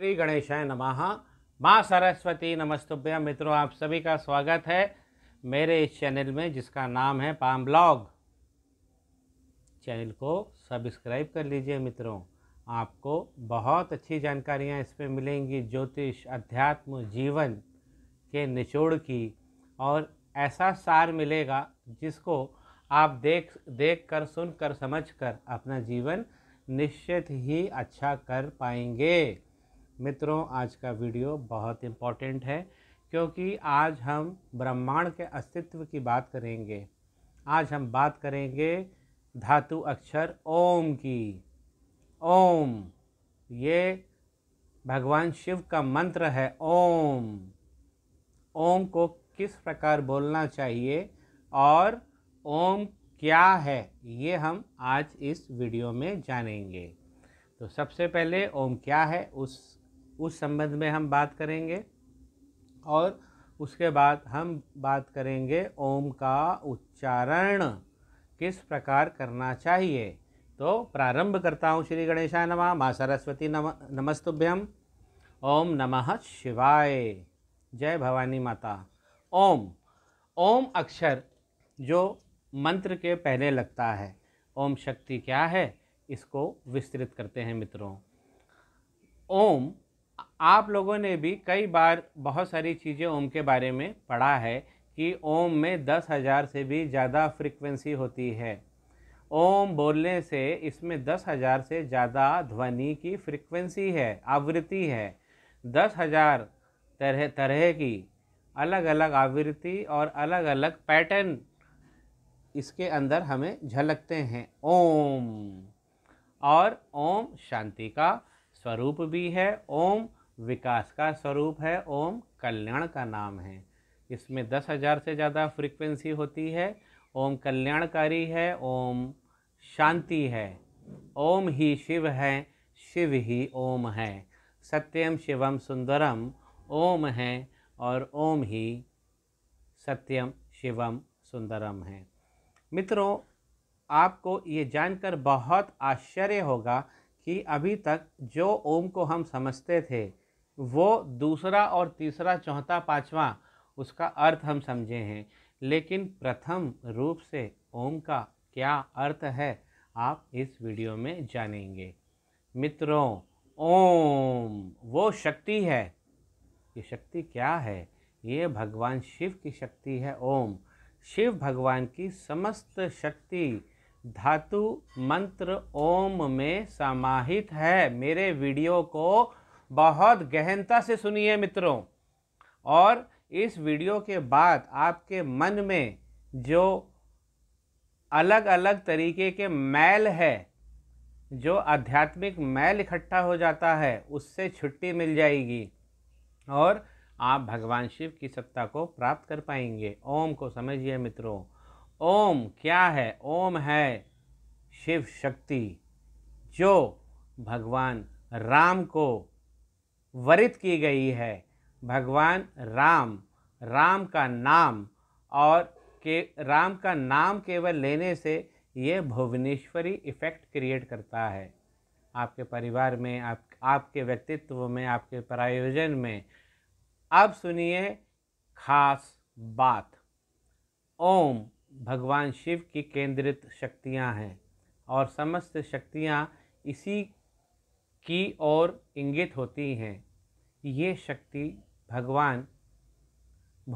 श्री गणेशाय नमः माँ सरस्वती नमस्तुभ्य मित्रों आप सभी का स्वागत है मेरे इस चैनल में जिसका नाम है पाम ब्लॉग चैनल को सब्सक्राइब कर लीजिए मित्रों आपको बहुत अच्छी जानकारियाँ इसमें मिलेंगी ज्योतिष अध्यात्म जीवन के निचोड़ की और ऐसा सार मिलेगा जिसको आप देख देख कर सुन कर समझ कर अपना जीवन निश्चित ही अच्छा कर पाएंगे मित्रों आज का वीडियो बहुत इम्पोर्टेंट है क्योंकि आज हम ब्रह्मांड के अस्तित्व की बात करेंगे आज हम बात करेंगे धातु अक्षर ओम की ओम ये भगवान शिव का मंत्र है ओम ओम को किस प्रकार बोलना चाहिए और ओम क्या है ये हम आज इस वीडियो में जानेंगे तो सबसे पहले ओम क्या है उस उस संबंध में हम बात करेंगे और उसके बाद हम बात करेंगे ओम का उच्चारण किस प्रकार करना चाहिए तो प्रारंभ करता हूँ श्री गणेशाय नमः माँ सरस्वती नम नमस्तुभ्यम ओम नमः शिवाय जय भवानी माता ओम ओम अक्षर जो मंत्र के पहले लगता है ओम शक्ति क्या है इसको विस्तृत करते हैं मित्रों ओम आप लोगों ने भी कई बार बहुत सारी चीज़ें ओम के बारे में पढ़ा है कि ओम में दस हज़ार से भी ज़्यादा फ्रिक्वेंसी होती है ओम बोलने से इसमें दस हज़ार से ज़्यादा ध्वनि की फ्रिक्वेंसी है आवृत्ति है दस हज़ार तरह तरह की अलग अलग आवृत्ति और अलग अलग पैटर्न इसके अंदर हमें झलकते हैं ओम और ओम शांति का स्वरूप भी है ओम विकास का स्वरूप है ओम कल्याण का नाम है इसमें दस हज़ार से ज़्यादा फ्रीक्वेंसी होती है ओम कल्याणकारी है ओम शांति है ओम ही शिव है शिव ही ओम है सत्यम शिवम सुंदरम ओम है और ओम ही सत्यम शिवम सुंदरम है मित्रों आपको ये जानकर बहुत आश्चर्य होगा कि अभी तक जो ओम को हम समझते थे वो दूसरा और तीसरा चौथा पांचवा उसका अर्थ हम समझे हैं लेकिन प्रथम रूप से ओम का क्या अर्थ है आप इस वीडियो में जानेंगे मित्रों ओम वो शक्ति है ये शक्ति क्या है ये भगवान शिव की शक्ति है ओम शिव भगवान की समस्त शक्ति धातु मंत्र ओम में समाहित है मेरे वीडियो को बहुत गहनता से सुनिए मित्रों और इस वीडियो के बाद आपके मन में जो अलग अलग तरीके के मैल है जो आध्यात्मिक मैल इकट्ठा हो जाता है उससे छुट्टी मिल जाएगी और आप भगवान शिव की सत्ता को प्राप्त कर पाएंगे ओम को समझिए मित्रों ओम क्या है ओम है शिव शक्ति जो भगवान राम को वरित की गई है भगवान राम राम का नाम और के राम का नाम केवल लेने से ये भुवनेश्वरी इफ़ेक्ट क्रिएट करता है आपके परिवार में आप आपके व्यक्तित्व में आपके प्रायोजन में अब सुनिए खास बात ओम भगवान शिव की केंद्रित शक्तियां हैं और समस्त शक्तियां इसी की ओर इंगित होती हैं ये शक्ति भगवान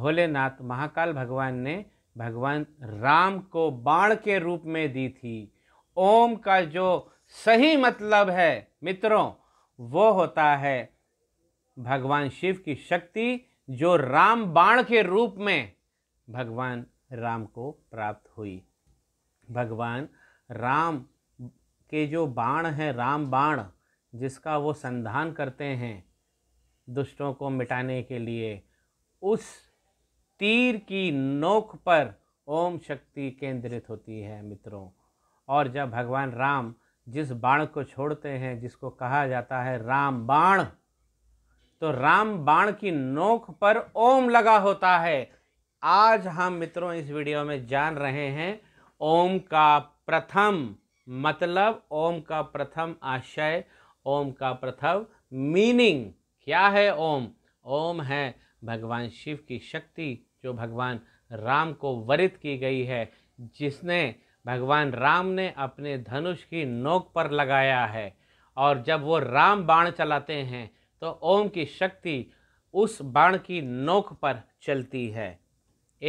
भोलेनाथ महाकाल भगवान ने भगवान राम को बाण के रूप में दी थी ओम का जो सही मतलब है मित्रों वो होता है भगवान शिव की शक्ति जो राम बाण के रूप में भगवान राम को प्राप्त हुई भगवान राम के जो बाण है राम बाण जिसका वो संधान करते हैं दुष्टों को मिटाने के लिए उस तीर की नोक पर ओम शक्ति केंद्रित होती है मित्रों और जब भगवान राम जिस बाण को छोड़ते हैं जिसको कहा जाता है राम बाण तो राम बाण की नोक पर ओम लगा होता है आज हम मित्रों इस वीडियो में जान रहे हैं ओम का प्रथम मतलब ओम का प्रथम आशय ओम का प्रथम मीनिंग क्या है ओम ओम है भगवान शिव की शक्ति जो भगवान राम को वरित की गई है जिसने भगवान राम ने अपने धनुष की नोक पर लगाया है और जब वो राम बाण चलाते हैं तो ओम की शक्ति उस बाण की नोक पर चलती है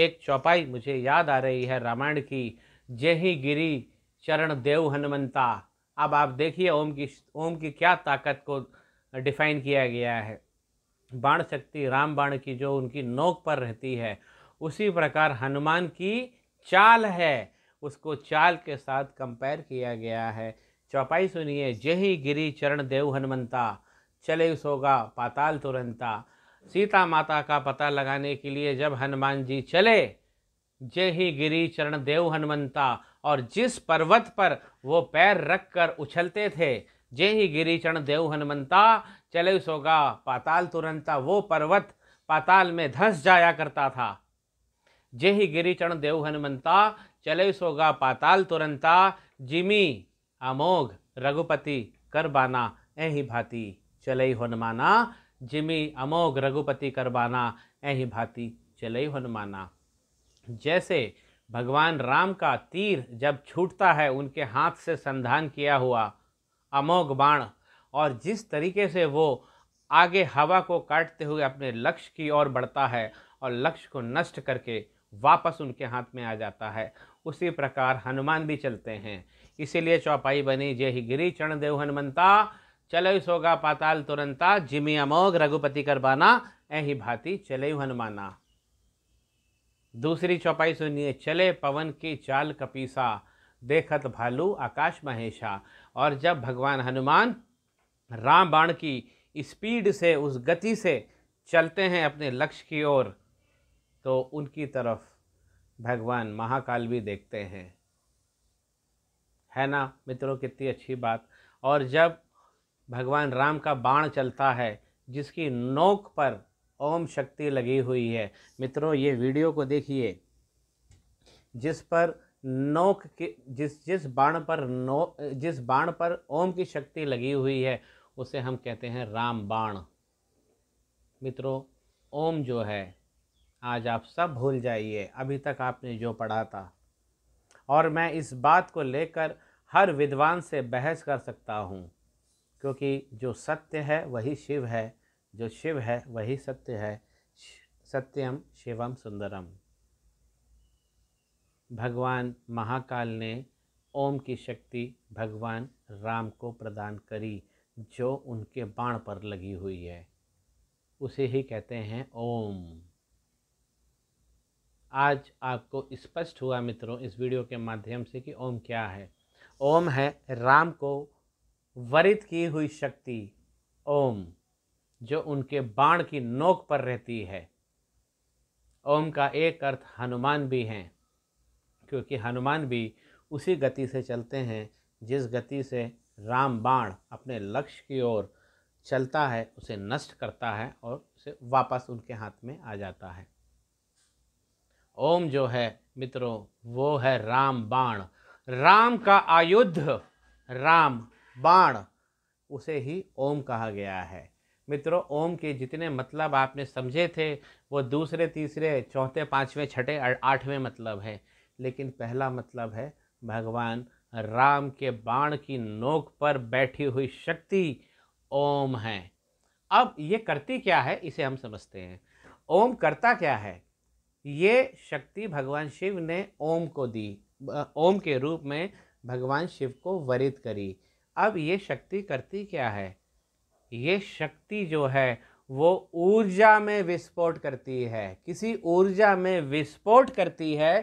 एक चौपाई मुझे याद आ रही है रामायण की जय ही गिरी चरण देव हनुमंता अब आप देखिए ओम की ओम की क्या ताकत को डिफाइन किया गया है बाण शक्ति राम बाण की जो उनकी नोक पर रहती है उसी प्रकार हनुमान की चाल है उसको चाल के साथ कंपेयर किया गया है चौपाई सुनिए जय ही गिरी चरण देव हनुमंता चले सोगा पाताल तुरंता सीता माता का पता लगाने के लिए जब हनुमान जी चले जय ही गिरी चरण देव हनुमंता और जिस पर्वत पर वो पैर रख कर उछलते थे जय ही गिरीचरण देव हनुमंता चले सोगा पाताल तुरंता वो पर्वत पाताल में धंस जाया करता था जय ही गिरीचरण देव हनुमंता चले सोगा पाताल तुरंता जिमी अमोघ रघुपति करबाना ऐही भांति चले हनुमाना जिमी अमोघ रघुपति करबाना ऐही भांति चले हनुमाना जैसे भगवान राम का तीर जब छूटता है उनके हाथ से संधान किया हुआ अमोघ बाण और जिस तरीके से वो आगे हवा को काटते हुए अपने लक्ष्य की ओर बढ़ता है और लक्ष्य को नष्ट करके वापस उनके हाथ में आ जाता है उसी प्रकार हनुमान भी चलते हैं इसीलिए चौपाई बनी जय ही गिरी चरण देव हनुमंता चले सोगा पाताल तुरंता जिमी अमोघ रघुपति करबाना ही भांति चले हनुमाना दूसरी चौपाई सुनिए चले पवन की चाल कपीसा देखत भालू आकाश महेशा और जब भगवान हनुमान राम बाण की स्पीड से उस गति से चलते हैं अपने लक्ष्य की ओर तो उनकी तरफ भगवान महाकाल भी देखते हैं है ना मित्रों कितनी अच्छी बात और जब भगवान राम का बाण चलता है जिसकी नोक पर ओम शक्ति लगी हुई है मित्रों ये वीडियो को देखिए जिस पर नोक के जिस जिस बाण पर नो जिस बाण पर ओम की शक्ति लगी हुई है उसे हम कहते हैं राम बाण मित्रों ओम जो है आज आप सब भूल जाइए अभी तक आपने जो पढ़ा था और मैं इस बात को लेकर हर विद्वान से बहस कर सकता हूँ क्योंकि जो सत्य है वही शिव है जो शिव है वही सत्य है सत्यम शिवम सुंदरम भगवान महाकाल ने ओम की शक्ति भगवान राम को प्रदान करी जो उनके बाण पर लगी हुई है उसे ही कहते हैं ओम आज आपको स्पष्ट हुआ मित्रों इस वीडियो के माध्यम से कि ओम क्या है ओम है राम को वरित की हुई शक्ति ओम जो उनके बाण की नोक पर रहती है ओम का एक अर्थ हनुमान भी हैं क्योंकि हनुमान भी उसी गति से चलते हैं जिस गति से राम बाण अपने लक्ष्य की ओर चलता है उसे नष्ट करता है और उसे वापस उनके हाथ में आ जाता है ओम जो है मित्रों वो है राम बाण राम का आयुध राम बाण उसे ही ओम कहा गया है मित्रों ओम के जितने मतलब आपने समझे थे वो दूसरे तीसरे चौथे पाँचवें छठे आठवें मतलब है लेकिन पहला मतलब है भगवान राम के बाण की नोक पर बैठी हुई शक्ति ओम है अब ये करती क्या है इसे हम समझते हैं ओम करता क्या है ये शक्ति भगवान शिव ने ओम को दी ओम के रूप में भगवान शिव को वरित करी अब ये शक्ति करती क्या है ये शक्ति जो है वो ऊर्जा में विस्फोट करती है किसी ऊर्जा में विस्फोट करती है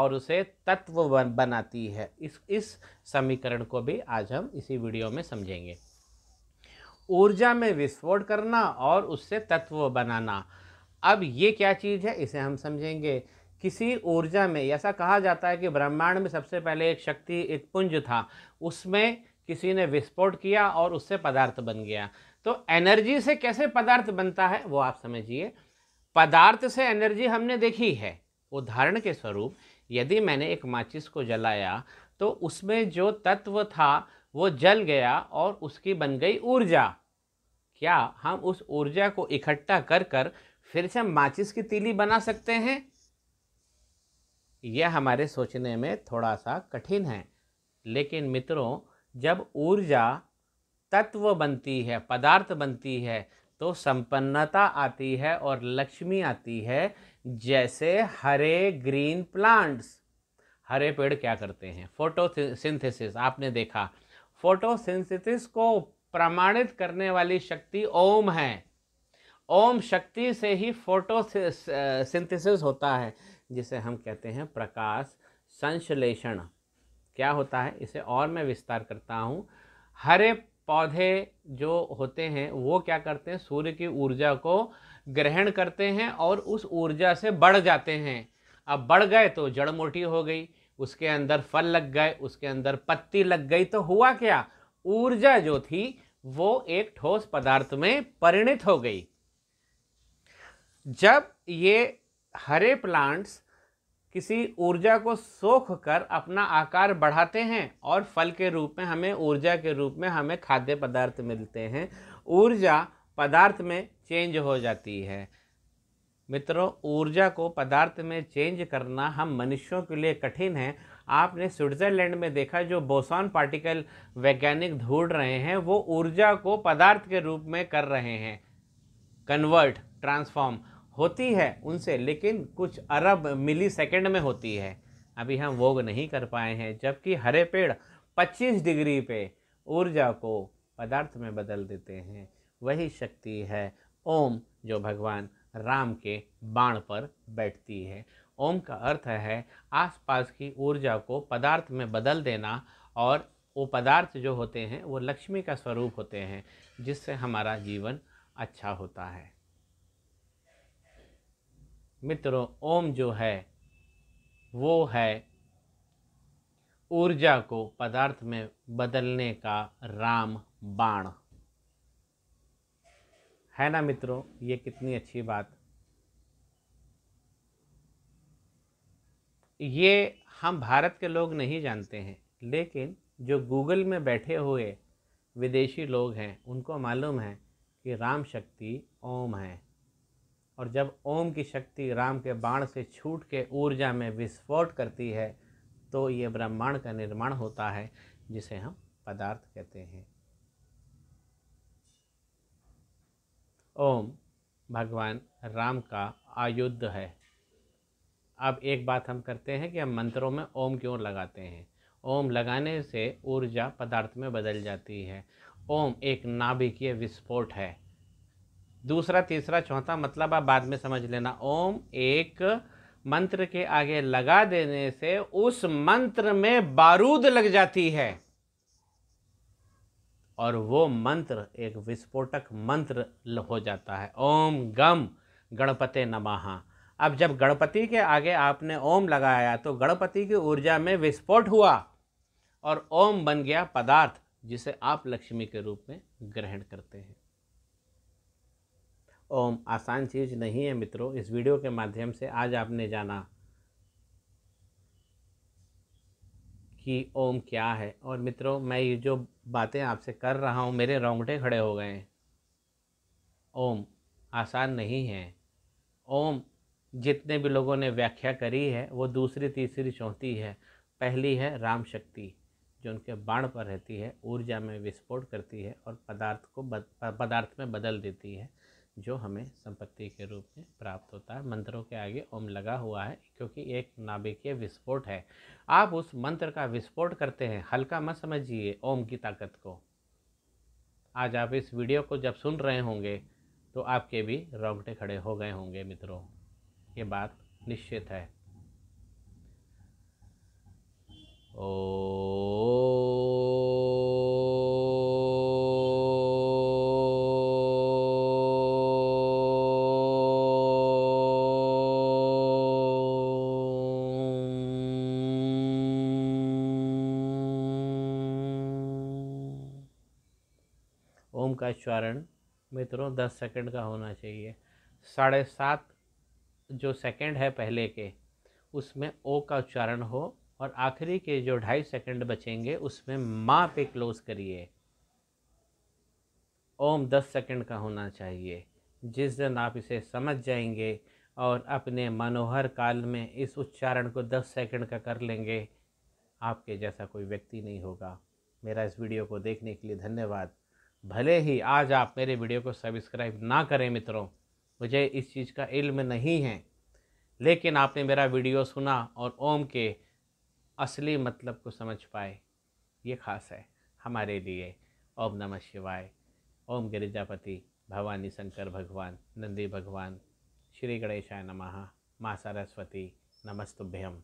और उसे तत्व बनाती है इस इस समीकरण को भी आज हम इसी वीडियो में समझेंगे ऊर्जा में विस्फोट करना और उससे तत्व बनाना अब ये क्या चीज़ है इसे हम समझेंगे किसी ऊर्जा में ऐसा कहा जाता है कि ब्रह्मांड में सबसे पहले एक शक्ति एक पुंज था उसमें किसी ने विस्फोट किया और उससे पदार्थ बन गया तो एनर्जी से कैसे पदार्थ बनता है वो आप समझिए पदार्थ से एनर्जी हमने देखी है उदाहरण के स्वरूप यदि मैंने एक माचिस को जलाया तो उसमें जो तत्व था वो जल गया और उसकी बन गई ऊर्जा क्या हम उस ऊर्जा को इकट्ठा कर कर फिर से माचिस की तीली बना सकते हैं यह हमारे सोचने में थोड़ा सा कठिन है लेकिन मित्रों जब ऊर्जा तत्व बनती है पदार्थ बनती है तो संपन्नता आती है और लक्ष्मी आती है जैसे हरे ग्रीन प्लांट्स हरे पेड़ क्या करते हैं फोटोसिंथेसिस आपने देखा फोटोसिंथेसिस को प्रमाणित करने वाली शक्ति ओम है ओम शक्ति से ही फोटो सिंथेसिस होता है जिसे हम कहते हैं प्रकाश संश्लेषण क्या होता है इसे और मैं विस्तार करता हूँ हरे पौधे जो होते हैं वो क्या करते हैं सूर्य की ऊर्जा को ग्रहण करते हैं और उस ऊर्जा से बढ़ जाते हैं अब बढ़ गए तो जड़ मोटी हो गई उसके अंदर फल लग गए उसके अंदर पत्ती लग गई तो हुआ क्या ऊर्जा जो थी वो एक ठोस पदार्थ में परिणित हो गई जब ये हरे प्लांट्स किसी ऊर्जा को सोख कर अपना आकार बढ़ाते हैं और फल के रूप में हमें ऊर्जा के रूप में हमें खाद्य पदार्थ मिलते हैं ऊर्जा पदार्थ में चेंज हो जाती है मित्रों ऊर्जा को पदार्थ में चेंज करना हम मनुष्यों के लिए कठिन है आपने स्विट्ज़रलैंड में देखा जो बोसॉन पार्टिकल वैज्ञानिक ढूंढ रहे हैं वो ऊर्जा को पदार्थ के रूप में कर रहे हैं कन्वर्ट ट्रांसफॉर्म होती है उनसे लेकिन कुछ अरब मिली सेकेंड में होती है अभी हम वोग नहीं कर पाए हैं जबकि हरे पेड़ 25 डिग्री पे ऊर्जा को पदार्थ में बदल देते हैं वही शक्ति है ओम जो भगवान राम के बाण पर बैठती है ओम का अर्थ है आसपास की ऊर्जा को पदार्थ में बदल देना और वो पदार्थ जो होते हैं वो लक्ष्मी का स्वरूप होते हैं जिससे हमारा जीवन अच्छा होता है मित्रों ओम जो है वो है ऊर्जा को पदार्थ में बदलने का राम बाण है ना मित्रों ये कितनी अच्छी बात ये हम भारत के लोग नहीं जानते हैं लेकिन जो गूगल में बैठे हुए विदेशी लोग हैं उनको मालूम है कि राम शक्ति ओम है और जब ओम की शक्ति राम के बाण से छूट के ऊर्जा में विस्फोट करती है तो ये ब्रह्मांड का निर्माण होता है जिसे हम पदार्थ कहते हैं ओम भगवान राम का आयुद्ध है अब एक बात हम करते हैं कि हम मंत्रों में ओम क्यों लगाते हैं ओम लगाने से ऊर्जा पदार्थ में बदल जाती है ओम एक नाभिकीय विस्फोट है दूसरा तीसरा चौथा मतलब आप बाद में समझ लेना ओम एक मंत्र के आगे लगा देने से उस मंत्र में बारूद लग जाती है और वो मंत्र एक विस्फोटक मंत्र हो जाता है ओम गम गणपते नमहा अब जब गणपति के आगे आपने ओम लगाया तो गणपति की ऊर्जा में विस्फोट हुआ और ओम बन गया पदार्थ जिसे आप लक्ष्मी के रूप में ग्रहण करते हैं ओम आसान चीज़ नहीं है मित्रों इस वीडियो के माध्यम से आज आपने जाना कि ओम क्या है और मित्रों मैं ये जो बातें आपसे कर रहा हूँ मेरे रोंगटे खड़े हो गए हैं ओम आसान नहीं है ओम जितने भी लोगों ने व्याख्या करी है वो दूसरी तीसरी चौथी है पहली है राम शक्ति जो उनके बाण पर रहती है ऊर्जा में विस्फोट करती है और पदार्थ को बद, पदार्थ में बदल देती है जो हमें संपत्ति के रूप में प्राप्त होता है मंत्रों के आगे ओम लगा हुआ है क्योंकि एक नाभिकीय विस्फोट है आप उस मंत्र का विस्फोट करते हैं हल्का मत समझिए ओम की ताकत को आज आप इस वीडियो को जब सुन रहे होंगे तो आपके भी रोंगटे खड़े हो गए होंगे मित्रों ये बात निश्चित है ओ का उच्चारण मित्रों दस सेकंड का होना चाहिए साढ़े सात जो सेकंड है पहले के उसमें ओ का उच्चारण हो और आखिरी के जो ढाई सेकंड बचेंगे उसमें माँ पे क्लोज़ करिए ओम दस सेकंड का होना चाहिए जिस दिन आप इसे समझ जाएंगे और अपने मनोहर काल में इस उच्चारण को दस सेकंड का कर लेंगे आपके जैसा कोई व्यक्ति नहीं होगा मेरा इस वीडियो को देखने के लिए धन्यवाद भले ही आज आप मेरे वीडियो को सब्सक्राइब ना करें मित्रों मुझे इस चीज़ का इल्म नहीं है लेकिन आपने मेरा वीडियो सुना और ओम के असली मतलब को समझ पाए ये खास है हमारे लिए ओम नमः शिवाय ओम गिरिजापति भवानी शंकर भगवान नंदी भगवान श्री गणेशाय नमः माँ सरस्वती नमस्तुभ्यम